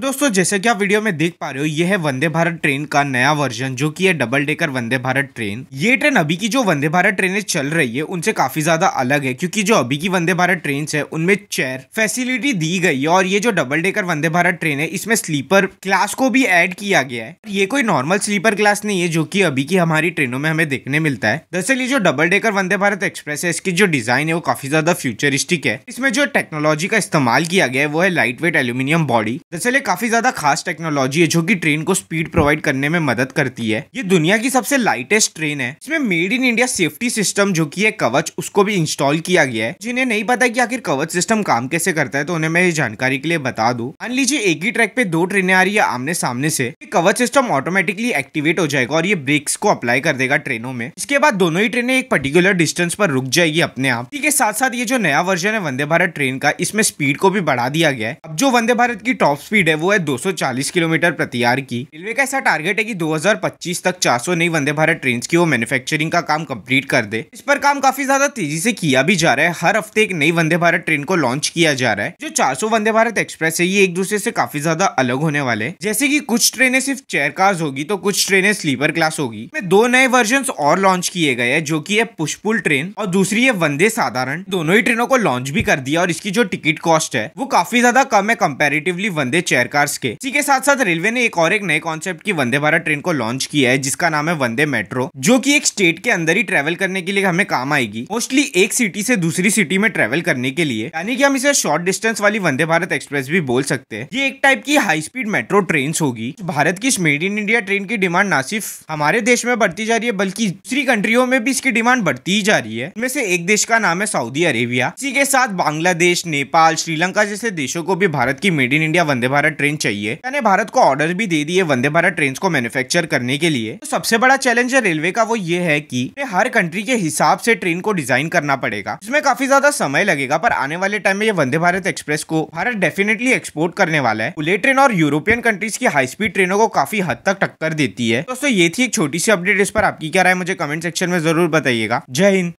दोस्तों जैसे कि आप वीडियो में देख पा रहे हो ये है वंदे भारत ट्रेन का नया वर्जन जो कि है double decker Vande Bharat train ये ट्रेन अभी की जो वंदे भारत ट्रेनें चल रही है उनसे काफी ज्यादा अलग है क्योंकि जो अभी की वंदे भारत ट्रेन है उनमें चेयर फैसिलिटी दी गई है और ये जो double decker Vande Bharat train है इसमें स्लीपर क्लास को भी एड किया गया है ये कोई नॉर्मल स्लीपर क्लास नहीं है जो की अभी की हमारी ट्रेनों में हमें देखने मिलता है दरअसल ये जो double decker Vande Bharat express है इसकी जो डिजाइन है वो काफी ज्यादा फ्यूचरिस्टिक है इसमें जो टेक्नोलॉजी का इस्तेमाल किया गया है वो है लाइट वेट एल्यूमिनियम बॉडी दरअसल काफ़ी ज़्यादा खास टेक्नोलॉजी है जो कि ट्रेन को स्पीड प्रोवाइड करने में मदद करती है ये दुनिया की सबसे लाइटेस्ट ट्रेन है इसमें made in India safety system जो की है कवच उसको भी इंस्टॉल किया गया है जिन्हें नहीं पता की आखिर कवच सिस्टम काम कैसे करता है तो उन्हें मैं जानकारी के लिए बता दू मान लीजिए एक ही ट्रैक पे दो ट्रेनें आ रही है आमने सामने से कवच सिस्टम ऑटोमेटिकली एक्टिवेट हो जाएगा और ये ब्रेक्स को अप्लाई कर देगा ट्रेनों में इसके बाद दोनों ही ट्रेनें एक पर्टिकुलर डिस्टेंस पर रुक जाएगी अपने आप ठीक है साथ साथ ये जो नया वर्जन है वंदे भारत ट्रेन का इसमें स्पीड को भी बढ़ा दिया गया है अब जो वंदे भारत की टॉप स्पीड है वो है 240 किलोमीटर प्रति आर की रेलवे का ऐसा टारगेट है कि 2025 तक 400 नई वंदे भारत ट्रेन की वो मैन्युफैक्चरिंग का काम कंप्लीट कर दे इस पर काम काफी ज्यादा तेजी से किया भी जा रहा है हर हफ्ते एक नई वंदे भारत ट्रेन को लॉन्च किया जा रहा है जो चार वंदे भारत एक्सप्रेस है ये एक दूसरे से काफी ज्यादा अलग होने वाले जैसे की कुछ ट्रेने सिर्फ चेयर कार्स होगी तो कुछ ट्रेने स्लीपर क्लास होगी दो नए वर्जन और लॉन्च किए गए हैं जो की है पुष्पुल ट्रेन और दूसरी है वंदे साधारण दोनों ही ट्रेनों को लॉन्च भी कर दिया और इसकी जो टिकट कॉस्ट है वो काफी ज्यादा कम है कंपेरेटिवली वंदे चेयर कार्स के इसी के साथ साथ रेलवे ने एक और एक नए कॉन्सेप्ट की वंदे भारत ट्रेन को लॉन्च किया है जिसका नाम है वंदे मेट्रो जो की एक स्टेट के अंदर ही ट्रेवल करने के लिए हमें काम आएगी मोस्टली एक सिटी से दूसरी सिटी में ट्रेवल करने के लिए यानी कि हम इसे शॉर्ट डिस्टेंस वाली वंदे भारत एक्सप्रेस भी बोल सकते हैं ये एक टाइप की हाई स्पीड मेट्रो ट्रेन होगी भारत की मेड इन इंडिया ट्रेन की डिमांड ना सिर्फ हमारे देश में बढ़ती जा रही है बल्कि दूसरी कंट्रियों में भी इसकी डिमांड बढ़ती ही जा रही है इनमें से एक देश का नाम है सऊदी अरेबिया इसी के साथ बांग्लादेश नेपाल श्रीलंका जैसे देशों को भी भारत की made in India Vande Bharat Bharat train चाहिए मैंने भारत को ऑर्डर भी दे दिए वंदे भारत ट्रेन को मैन्युफैक्चर करने के लिए तो सबसे बड़ा चैलेंज है रेलवे का वो ये है कि हर कंट्री के हिसाब से ट्रेन को डिजाइन करना पड़ेगा इसमें काफी ज्यादा समय लगेगा पर आने वाले टाइम में ये वंदे भारत एक्सप्रेस को भारत डेफिनेटली एक्सपोर्ट करने वाला है बुलेट ट्रेन और यूरोपियन कंट्रीज की हाई स्पीड ट्रेनों को काफी हद तक टक्कर देती है दोस्तों ये थी एक छोटी सी अपडेट इस पर आपकी क्या राय मुझे कमेंट सेक्शन में जरूर बताइएगा जय हिंद